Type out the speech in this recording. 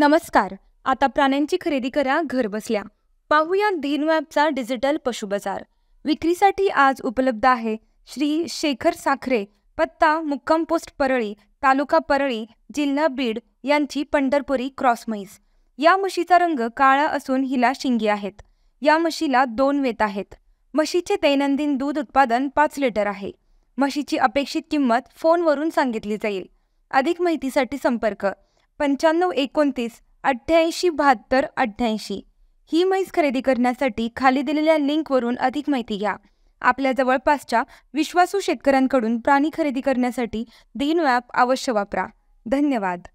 नमस्कार आता प्राण्यांची खरेदी करा घरबसल्या पाहूया ॲपचा डिजिटल पशु बाजार विक्रीसाठी आज उपलब्ध आहे श्री शेखर साखरे पत्ता मुक्काम पोस्ट परळी तालुका परळी जिल्हा बीड यांची पंढरपुरी क्रॉस मैस या म्हशीचा रंग काळा असून हिला शिंगी आहेत या म्हशीला दोन वेत आहेत म्हशीचे दैनंदिन दूध उत्पादन पाच लिटर आहे म्हशीची अपेक्षित किंमत फोनवरून सांगितली जाईल अधिक माहितीसाठी संपर्क पंच्याण्णव एकोणतीस अठ्ठ्याऐंशी बहात्तर अठ्ठ्याऐंशी ही म्हैस खरेदी करण्यासाठी खाली दिलेल्या लिंकवरून अधिक माहिती घ्या आपल्या जवळपासच्या विश्वासू शेतकऱ्यांकडून प्राणी खरेदी करण्यासाठी दिन ॲप अवश्य वापरा धन्यवाद